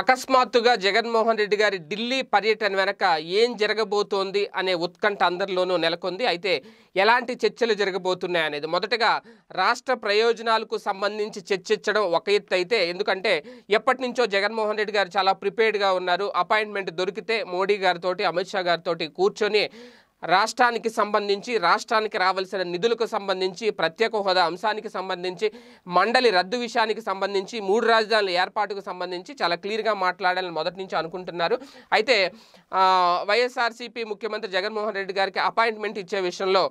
అకస్మాత్తుగా జగన్మోహన్ రెడ్డి గారి ఢిల్లీ పర్యటన వెనక ఏం జరగబోతోంది అనే ఉత్కంఠ అందరిలోనూ నెలకొంది అయితే ఎలాంటి చర్చలు జరగబోతున్నాయనేది మొదటగా రాష్ట్ర ప్రయోజనాలకు సంబంధించి చర్చించడం ఒక ఎత్తు అయితే ఎందుకంటే ఎప్పటి నుంచో జగన్మోహన్ రెడ్డి గారు చాలా ప్రిపేర్డ్గా ఉన్నారు అపాయింట్మెంట్ దొరికితే మోడీ గారితో అమిత్ షా గారితో కూర్చొని రాష్ట్రానికి సంబంధించి రాష్ట్రానికి రావాల్సిన నిధులకు సంబంధించి ప్రత్యేక హోదా అంశానికి సంబంధించి మండలి రద్దు విషయానికి సంబంధించి మూడు రాజధానుల ఏర్పాటుకు సంబంధించి చాలా క్లియర్గా మాట్లాడాలని మొదటి నుంచి అనుకుంటున్నారు అయితే వైఎస్ఆర్సీపీ ముఖ్యమంత్రి జగన్మోహన్ రెడ్డి గారికి అపాయింట్మెంట్ ఇచ్చే విషయంలో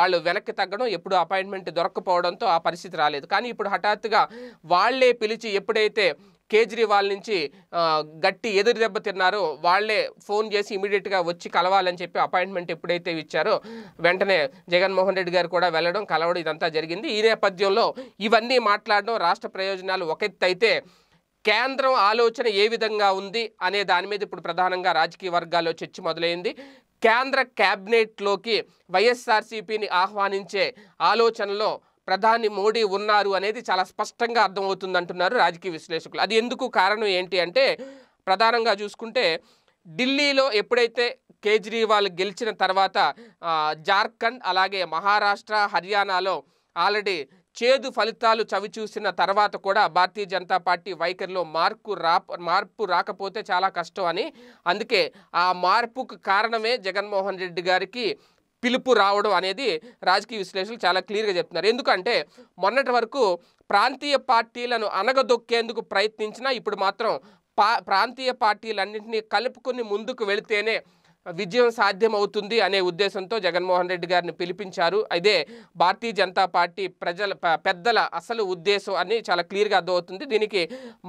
వాళ్ళు వెనక్కి తగ్గడం ఎప్పుడు అపాయింట్మెంట్ దొరకకపోవడంతో ఆ పరిస్థితి రాలేదు కానీ ఇప్పుడు హఠాత్తుగా వాళ్లే పిలిచి ఎప్పుడైతే కేజ్రీవాల్ నుంచి గట్టి ఎదురు దెబ్బ వాళ్లే ఫోన్ చేసి ఇమీడియట్గా వచ్చి కలవాలని చెప్పి అపాయింట్మెంట్ ఎప్పుడైతే ఇచ్చారో వెంటనే జగన్మోహన్ రెడ్డి గారు కూడా వెళ్ళడం కలవడం ఇదంతా జరిగింది ఈ నేపథ్యంలో ఇవన్నీ మాట్లాడడం రాష్ట్ర ప్రయోజనాలు ఒక అయితే కేంద్రం ఆలోచన ఏ విధంగా ఉంది అనే దాని మీద ఇప్పుడు ప్రధానంగా రాజకీయ వర్గాల్లో చర్చ మొదలైంది కేంద్ర క్యాబినెట్లోకి వైఎస్ఆర్సీపీని ఆహ్వానించే ఆలోచనలో ప్రధాని మోడీ ఉన్నారు అనేది చాలా స్పష్టంగా అర్థమవుతుంది అంటున్నారు రాజకీయ విశ్లేషకులు అది ఎందుకు కారణం ఏంటి అంటే ప్రధానంగా చూసుకుంటే ఢిల్లీలో ఎప్పుడైతే కేజ్రీవాల్ గెలిచిన తర్వాత జార్ఖండ్ అలాగే మహారాష్ట్ర హర్యానాలో ఆల్రెడీ చేదు ఫలితాలు చవిచూసిన తర్వాత కూడా భారతీయ జనతా పార్టీ వైఖరిలో మార్పు రా మార్పు రాకపోతే చాలా కష్టం అని అందుకే ఆ మార్పుకు కారణమే జగన్మోహన్ రెడ్డి గారికి పిలుపు రావడం అనేది రాజకీయ విశ్లేషకులు చాలా క్లియర్గా చెప్తున్నారు ఎందుకంటే మొన్నటి వరకు ప్రాంతీయ పార్టీలను అనగదొక్కేందుకు ప్రయత్నించినా ఇప్పుడు మాత్రం పా ప్రాంతీయ పార్టీలన్నింటినీ కలుపుకుని ముందుకు వెళితేనే విజయం సాధ్యమవుతుంది అనే ఉద్దేశంతో జగన్మోహన్ రెడ్డి గారిని పిలిపించారు అదే భారతీయ జనతా పార్టీ ప్రజల పెద్దల అసలు ఉద్దేశం అని చాలా క్లియర్గా అర్థమవుతుంది దీనికి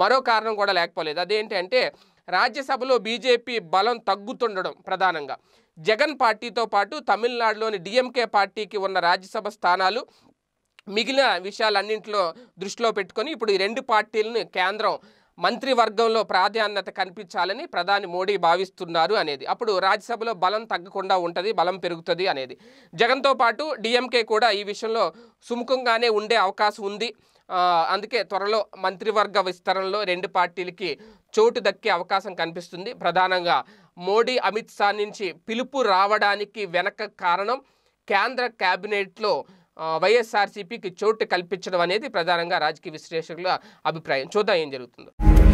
మరో కారణం కూడా లేకపోలేదు అదేంటంటే రాజ్యసభలో బీజేపీ బలం తగ్గుతుండడం ప్రధానంగా జగన్ పార్టీతో పాటు తమిళనాడులోని డిఎంకే పార్టీకి ఉన్న రాజ్యసభ స్థానాలు మిగిలిన విషయాలన్నింటిలో దృష్టిలో పెట్టుకొని ఇప్పుడు ఈ రెండు పార్టీలను కేంద్రం మంత్రివర్గంలో ప్రాధాన్యత కనిపించాలని ప్రధాని మోడీ భావిస్తున్నారు అనేది అప్పుడు రాజ్యసభలో బలం తగ్గకుండా ఉంటుంది బలం పెరుగుతుంది అనేది జగన్తో పాటు డిఎంకే కూడా ఈ విషయంలో సుముఖంగానే ఉండే అవకాశం ఉంది అందుకే త్వరలో మంత్రివర్గ విస్తరణలో రెండు పార్టీలకి చోటు దక్కే అవకాశం కనిపిస్తుంది ప్రధానంగా మోడీ అమిత్ షా నుంచి పిలుపు రావడానికి వెనక కారణం కేంద్ర క్యాబినెట్లో వైఎస్ఆర్సీపీకి చోటు కల్పించడం అనేది ప్రధానంగా రాజకీయ విశ్లేషకుల అభిప్రాయం చూద్దాం ఏం జరుగుతుందో